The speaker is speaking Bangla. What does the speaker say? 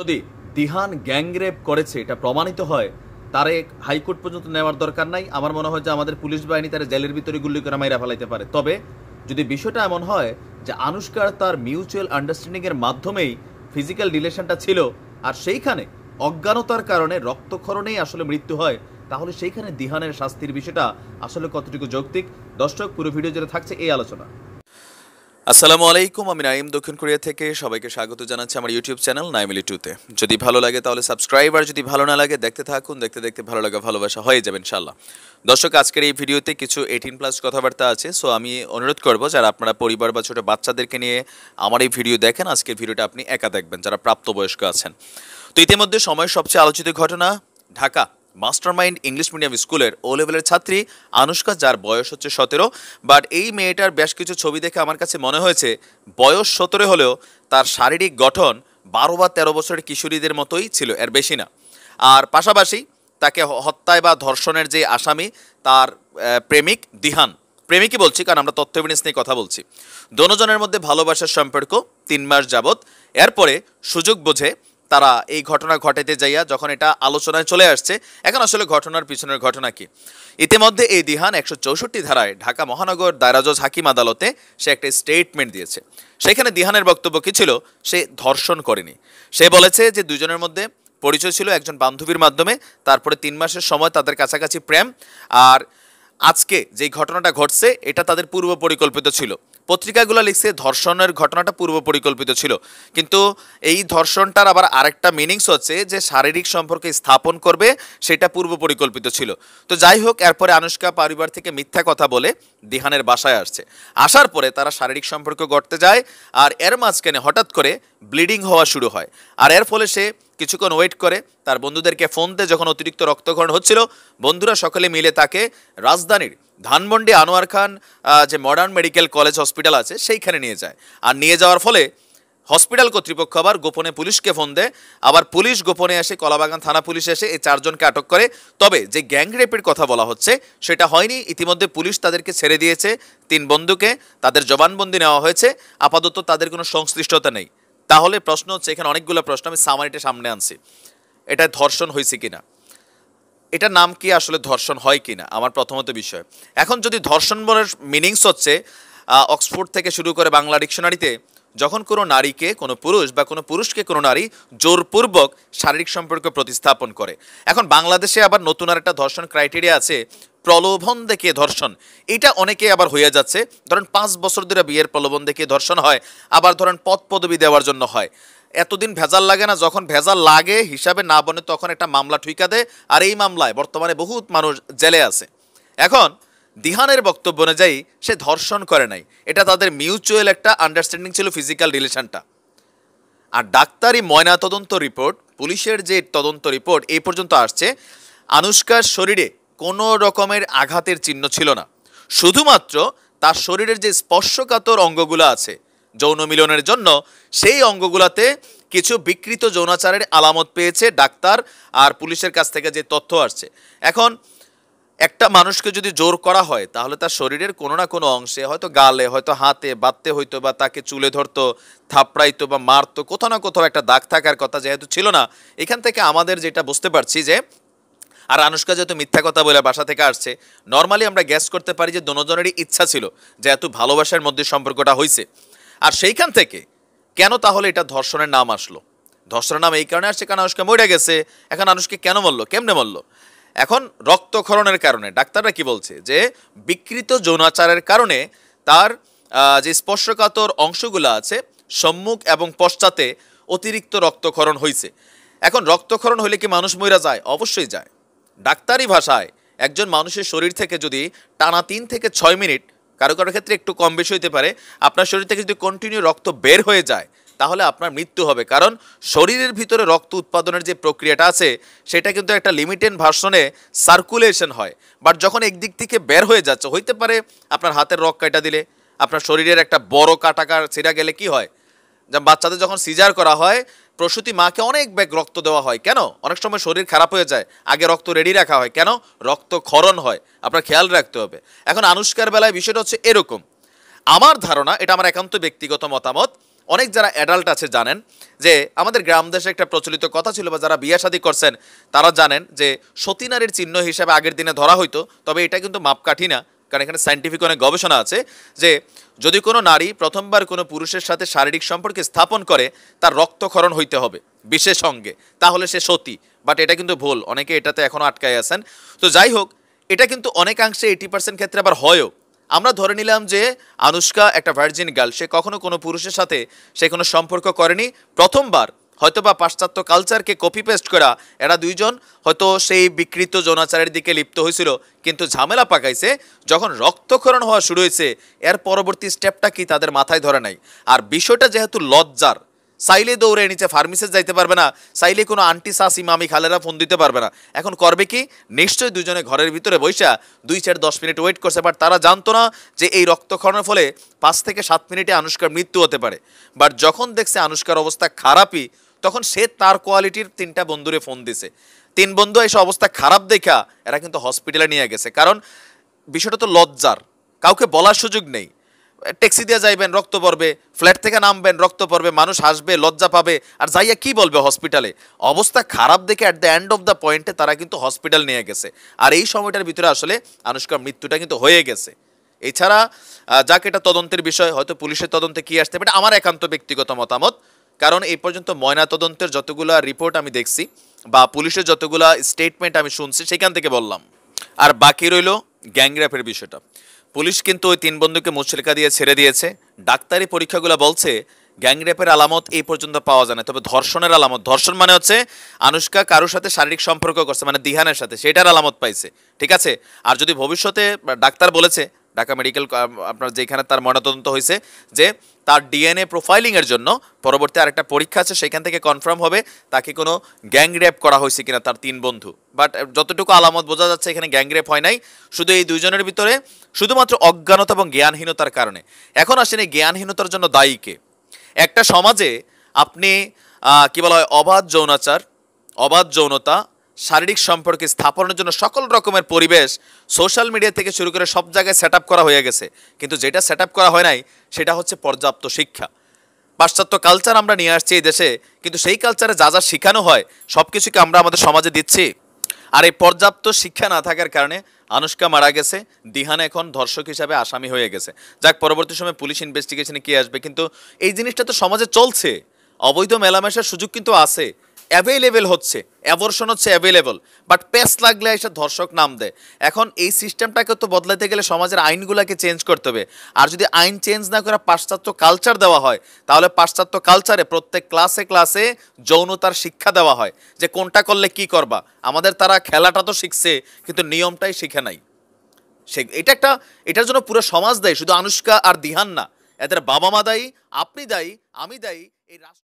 যদি দিহান গ্যাংরেপ করেছে এটা প্রমাণিত হয় তারে হাইকোর্ট পর্যন্ত নেওয়ার দরকার নাই আমার মনে হয় যে আমাদের পুলিশ বাহিনী তারা জেলের ভিতরে গুলি করে মাইরা ফেলাইতে পারে তবে যদি বিষয়টা এমন হয় যে আনুষ্কার তার মিউচুয়াল আন্ডারস্ট্যান্ডিংয়ের মাধ্যমেই ফিজিক্যাল রিলেশনটা ছিল আর সেইখানে অজ্ঞানতার কারণে রক্তক্ষরণেই আসলে মৃত্যু হয় তাহলে সেইখানে দিহানের শাস্তির বিষয়টা আসলে কতটুকু যৌক্তিক দর্শক পুরো ভিডিও যেটা থাকছে এই আলোচনা আসসালামু আলাইকুম আমি নাইম দক্ষিণ কোরিয়া থেকে সবাইকে স্বাগত জানাচ্ছি আমার ইউটিউব চ্যানেল নাইমিলি টুতে যদি ভালো লাগে তাহলে সাবস্ক্রাইব আর যদি ভালো না লাগে দেখতে থাকুন দেখতে দেখতে ভালো লাগা ভালোবাসা হয়ে যাবেন ইনশাল্লাহ দর্শক আজকের এই ভিডিওতে কিছু এইটিন প্লাস কথাবার্তা আছে সো আমি অনুরোধ করবো যারা আপনারা পরিবার বা ছোটো বাচ্চাদেরকে নিয়ে আমার এই ভিডিও দেখেন আজকের ভিডিওটা আপনি একা দেখবেন যারা প্রাপ্তবয়স্ক আছেন তো ইতিমধ্যে সময়ের সবচেয়ে আলোচিত ঘটনা ঢাকা মাস্টারমাইন্ড ইংলিশ মিডিয়াম স্কুলের ও লেভেলের ছাত্রী আনুষ্কা যার বয়স হচ্ছে সতেরো বাট এই মেয়েটার বেশ কিছু ছবি দেখে আমার কাছে মনে হয়েছে বয়স সতেরো হলেও তার শারীরিক গঠন বারো বা তেরো বছরের কিশোরীদের মতোই ছিল এর বেশি না আর পাশাপাশি তাকে হত্যায় বা ধর্ষণের যে আসামি তার প্রেমিক দিহান প্রেমিকই বলছি কারণ আমরা তথ্য বিনিস নিয়ে কথা বলছি দোনোজনের মধ্যে ভালোবাসার সম্পর্ক তিন মাস যাবৎ এরপরে সুযোগ বোঝে তারা এই ঘটনা ঘটাইতে যাইয়া যখন এটা আলোচনায় চলে আসছে এখন আসলে ঘটনার পিছনের ঘটনা কি ইতিমধ্যে এই দিহান একশো চৌষট্টি ধারায় ঢাকা মহানগর দায়রাজজ হাকিম আদালতে সে একটা স্টেটমেন্ট দিয়েছে সেখানে দিহানের বক্তব্য কী ছিল সে ধর্ষণ করেনি সে বলেছে যে দুজনের মধ্যে পরিচয় ছিল একজন বান্ধবীর মাধ্যমে তারপরে তিন মাসের সময় তাদের কাছাকাছি প্রেম আর আজকে যে ঘটনাটা ঘটছে এটা তাদের পূর্ব পরিকল্পিত ছিল পত্রিকাগুলো লিখছে ধর্ষণের ঘটনাটা পূর্ব পরিকল্পিত ছিল কিন্তু এই ধর্ষণটার আবার আরেকটা মিনিংস হচ্ছে যে শারীরিক সম্পর্কে স্থাপন করবে সেটা পূর্ব পরিকল্পিত ছিল তো যাই হোক এরপরে আনুষ্কা পরিবার থেকে মিথ্যা কথা বলে দিহানের বাসায় আসছে আসার পরে তারা শারীরিক সম্পর্ক গড়তে যায় আর এর মাঝখানে হঠাৎ করে ব্লিডিং হওয়া শুরু হয় আর এর ফলে সে কিছুক্ষণ ওয়েট করে তার বন্ধুদেরকে ফোন দিয়ে যখন অতিরিক্ত রক্তক্ষরণ হচ্ছিল বন্ধুরা সকলে মিলে তাকে রাজধানীর ধানমন্ডি আনোয়ার খান যে মডার্ন মেডিকেল কলেজ হসপিটাল আছে সেইখানে নিয়ে যায় আর নিয়ে যাওয়ার ফলে হসপিটাল কর্তৃপক্ষ আবার গোপনে পুলিশকে ফোন দেয় আবার পুলিশ গোপনে এসে কলাবাগান থানা পুলিশ এসে এই চারজনকে আটক করে তবে যে গ্যাং রেপের কথা বলা হচ্ছে সেটা হয়নি ইতিমধ্যে পুলিশ তাদেরকে ছেড়ে দিয়েছে তিন বন্ধুকে তাদের জবানবন্দি নেওয়া হয়েছে আপাতত তাদের কোনো সংশ্লিষ্টতা নেই তাহলে প্রশ্ন হচ্ছে এখানে অনেকগুলো প্রশ্ন আমি সামারিটা সামনে আনছি এটা ধর্ষণ হয়েছে কিনা এটা নাম কি আসলে ধর্ষণ হয় কিনা আমার প্রথমত বিষয় এখন যদি ধর্ষণ বলার মিনিংস হচ্ছে অক্সফোর্ড থেকে শুরু করে বাংলা ডিকশনারিতে যখন কোনো নারীকে কোনো পুরুষ বা কোনো পুরুষকে কোনো নারী জোরপূর্বক শারীরিক সম্পর্ক প্রতিস্থাপন করে এখন বাংলাদেশে আবার নতুন আর একটা ধর্ষণ ক্রাইটেরিয়া আছে প্রলোভন দেখে ধর্ষণ এটা অনেকে আবার হয়ে যাচ্ছে ধরেন পাঁচ বছর ধরে বিয়ের প্রলোভন দেখে ধর্ষণ হয় আবার ধরেন পদ পদবি দেওয়ার জন্য হয় এতদিন ভেজাল লাগে না যখন ভেজাল লাগে হিসাবে না বনে তখন একটা মামলা ঠুইকা দেয় আর এই মামলায় বর্তমানে বহুত মানুষ জেলে আছে এখন দিহানের বক্তব্য অনুযায়ী সে ধর্ষণ করে নাই এটা তাদের মিউচুয়াল একটা আন্ডারস্ট্যান্ডিং ছিল ফিজিক্যাল রিলেশনটা আর ডাক্তারি ময়না তদন্ত রিপোর্ট পুলিশের যে তদন্ত রিপোর্ট এই পর্যন্ত আসছে আনুষ্কার শরীরে কোনো রকমের আঘাতের চিহ্ন ছিল না শুধুমাত্র তার শরীরের যে স্পর্শকাতর অঙ্গগুলো আছে যৌন মিলনের জন্য সেই অঙ্গগুলোতে কিছু বিকৃত যৌনাচারের আলামত পেয়েছে ডাক্তার আর পুলিশের কাছ থেকে যে তথ্য আসছে এখন একটা মানুষকে যদি জোর করা হয় তাহলে তার শরীরের কোনো না কোনো অংশে হয়তো গালে হয়তো হাতে বাঁধতে হইতো বা তাকে চুলে ধরতো থাপড়াইতো বা মারতো কোথাও না কোথাও একটা দাগ থাকার কথা যেহেতু ছিল না এখান থেকে আমাদের যেটা বুঝতে পারছি যে আর আনুষ্কা যেহেতু মিথ্যা কথা বলে বাসা থেকে আসছে নর্মালি আমরা গ্যাস করতে পারি যে দনোজনেরই ইচ্ছা ছিল যে এত ভালোবাসার মধ্যে সম্পর্কটা হয়েছে আর সেইখান থেকে কেন তাহলে এটা ধর্ষণের নাম আসলো ধর্ষণের নাম এই কারণে আসছে কারণ আনুষ্কা মরে গেছে এখন আনুষ্কে কেন মরলো কেমনে মরল এখন রক্তক্ষরণের কারণে ডাক্তাররা কি বলছে যে বিকৃত যৌনাচারের কারণে তার যে স্পর্শকাতর অংশগুলো আছে সম্মুখ এবং পশ্চাতে অতিরিক্ত রক্তক্ষরণ হয়েছে এখন রক্তক্ষরণ হলে কি মানুষ মহিলা যায় অবশ্যই যায় ডাক্তারি ভাষায় একজন মানুষের শরীর থেকে যদি টানা তিন থেকে ছয় মিনিট কারো কারো ক্ষেত্রে একটু কম বেশি হইতে পারে আপনার শরীর থেকে যদি কন্টিনিউ রক্ত বের হয়ে যায় তাহলে আপনার মৃত্যু হবে কারণ শরীরের ভিতরে রক্ত উৎপাদনের যে প্রক্রিয়াটা আছে সেটা কিন্তু একটা লিমিটেড ভার্সনে সার্কুলেশন হয় বাট যখন একদিক থেকে বের হয়ে যাচ্ছে হইতে পারে আপনার হাতের রক কাটা দিলে আপনার শরীরের একটা বড় কাটাকার ছিঁড়া গেলে কি হয় বাচ্চাদের যখন সিজার করা হয় প্রসূতি মাকে অনেক ব্যাগ রক্ত দেওয়া হয় কেন অনেক সময় শরীর খারাপ হয়ে যায় আগে রক্ত রেডি রাখা হয় কেন রক্ত ক্ষরণ হয় আপনার খেয়াল রাখতে হবে এখন আনুষ্কার বেলায় বিষয়টা হচ্ছে এরকম আমার ধারণা এটা আমার একান্ত ব্যক্তিগত মতামত অনেক যারা অ্যাডাল্ট আছে জানেন যে আমাদের গ্রাম দেশে একটা প্রচলিত কথা ছিল বা যারা বিয়া শাদী করছেন তারা জানেন যে সতী চিহ্ন হিসেবে আগের দিনে ধরা হইতো তবে এটা কিন্তু মাপকাঠি না কারণ এখানে সাইন্টিফিক অনেক গবেষণা আছে যে যদি কোনো নারী প্রথমবার কোনো পুরুষের সাথে শারীরিক সম্পর্কে স্থাপন করে তার রক্তক্ষরণ হইতে হবে বিশেষ অঙ্গে তাহলে সে সতী বাট এটা কিন্তু ভুল অনেকে এটাতে এখনও আটকায় আছেন তো যাই হোক এটা কিন্তু অনেকাংশে এইটি পার্সেন্ট ক্ষেত্রে আবার হয়ও আমরা ধরে নিলাম যে আনুষ্কা একটা ভার্জিন গার্ল সে কখনো কোনো পুরুষের সাথে সে কোনো সম্পর্ক করেনি প্রথমবার হয়তো বা পাশ্চাত্য কালচারকে কপি পেস্ট করা এরা দুইজন হয়তো সেই বিকৃত যৌনাচারের দিকে লিপ্ত হয়েছিল কিন্তু ঝামেলা পাকাইছে যখন রক্তক্ষরণ হওয়া শুরু হয়েছে এর পরবর্তী স্টেপটা কি তাদের মাথায় ধরে নাই আর বিষয়টা যেহেতু লজ্জার চাইলে দৌড়ে নিচে ফার্মেসি যাইতে পারবে না সাইলে কোনো আন্টি সাসি মামি খালেরা ফোন দিতে পারবে না এখন করবে কি নিশ্চয়ই দুজনে ঘরের ভিতরে বৈশা দুই চার দশ মিনিট ওয়েট করছে বাট তারা জানতো না যে এই রক্তক্ষরণের ফলে পাঁচ থেকে সাত মিনিটে আনুষ্কার মৃত্যু হতে পারে বাট যখন দেখছে আনুষ্কার অবস্থা খারাপই তখন সে তার কোয়ালিটির তিনটা বন্ধুরে ফোন দিছে তিন বন্ধু এসে অবস্থা খারাপ দেখা এরা কিন্তু হসপিটালে নিয়ে গেছে কারণ বিষয়টা তো লজ্জার কাউকে বলার সুযোগ নেই ট্যাক্সি দিয়ে যাইবেন রক্ত পড়বে ফ্ল্যাট থেকে নামবেন রক্ত পড়বে মানুষ আসবে লজ্জা পাবে আর যাইয়া কি বলবে হসপিটালে অবস্থা খারাপ দেখে at the end of the পয়েন্টে তারা কিন্তু হসপিটাল নিয়ে গেছে আর এই সময়টার ভিতরে আসলে আনুষ্কার মৃত্যুটা কিন্তু হয়ে গেছে এছাড়া যাকে এটা তদন্তের বিষয় হয়তো পুলিশের তদন্তে কি আসতে পারে আমার একান্ত ব্যক্তিগত মতামত কারণ এই পর্যন্ত ময়নাতদন্তের যতগুলো রিপোর্ট আমি দেখছি বা পুলিশের যতগুলো স্টেটমেন্ট আমি শুনছি সেখান থেকে বললাম আর বাকি রইল গ্যাংরেপের বিষয়টা পুলিশ কিন্তু ওই তিন বন্ধুকে মুচলেকা দিয়ে ছেড়ে দিয়েছে ডাক্তারি পরীক্ষাগুলো বলছে গ্যাংরেপের আলামত এই পর্যন্ত পাওয়া যায় না তবে ধর্ষণের আলামত ধর্ষণ মানে হচ্ছে আনুষ্কা কারোর সাথে শারীরিক সম্পর্ক করছে মানে দিহানের সাথে সেটার আলামত পাইছে ঠিক আছে আর যদি ভবিষ্যতে ডাক্তার বলেছে ঢাকা মেডিকেল আপনার যেখানে তার ময়নাতদন্ত হয়েছে যে তার ডিএনএ প্রোফাইলিংয়ের জন্য পরবর্তী আরেকটা পরীক্ষা আছে সেখান থেকে কনফার্ম হবে তাকে কোনো গ্যাংরেপ করা হয়েছে কিনা তার তিন বন্ধু বাট যতটুকু আলামত বোঝা যাচ্ছে এখানে গ্যাংরেপ হয় নাই শুধু এই দুইজনের ভিতরে শুধুমাত্র অজ্ঞানতা এবং জ্ঞানহীনতার কারণে এখন আসেন এই জ্ঞানহীনতার জন্য দায়ীকে একটা সমাজে আপনি কী বলা হয় অবাধ যৌনাচার অবাধ যৌনতা শারীরিক সম্পর্কে স্থাপনের জন্য সকল রকমের পরিবেশ সোশ্যাল মিডিয়া থেকে শুরু করে সব জায়গায় সেট করা হয়ে গেছে কিন্তু যেটা সেট করা হয় নাই সেটা হচ্ছে পর্যাপ্ত শিক্ষা পাশ্চাত্য কালচার আমরা নিয়ে আসছি এই দেশে কিন্তু সেই কালচারে যা যা শেখানো হয় সব কিছুকে আমরা আমাদের সমাজে দিচ্ছি আর এই পর্যাপ্ত শিক্ষা না থাকার কারণে আনুষ্কা মারা গেছে দিহান এখন ধর্ষক হিসাবে আসামি হয়ে গেছে যাক পরবর্তী সময় পুলিশ ইনভেস্টিগেশনে কি আসবে কিন্তু এই জিনিসটা তো সমাজে চলছে অবৈধ মেলামেশার সুযোগ কিন্তু আছে অ্যাভেলেবেল হচ্ছে অ্যাবর্শন হচ্ছে অ্যাভেলেবল বাট পেস লাগলে এসে ধর্ষক নাম দেয় এখন এই সিস্টেমটাকে তো বদলাতে গেলে সমাজের আইনগুলোকে চেঞ্জ করতে হবে আর যদি আইন চেঞ্জ না করে পাশ্চাত্য কালচার দেওয়া হয় তাহলে পাশ্চাত্য কালচারে প্রত্যেক ক্লাসে ক্লাসে যৌনতার শিক্ষা দেওয়া হয় যে কোনটা করলে কি করবা আমাদের তারা খেলাটা তো শিখছে কিন্তু নিয়মটাই শিখে নাই সে এটা একটা এটার জন্য পুরো সমাজ দেয় শুধু আনুষ্কা আর দিহান না এদের বাবা মা দায়ী আপনি দায়ী আমি দায়ী এই রাষ্ট্র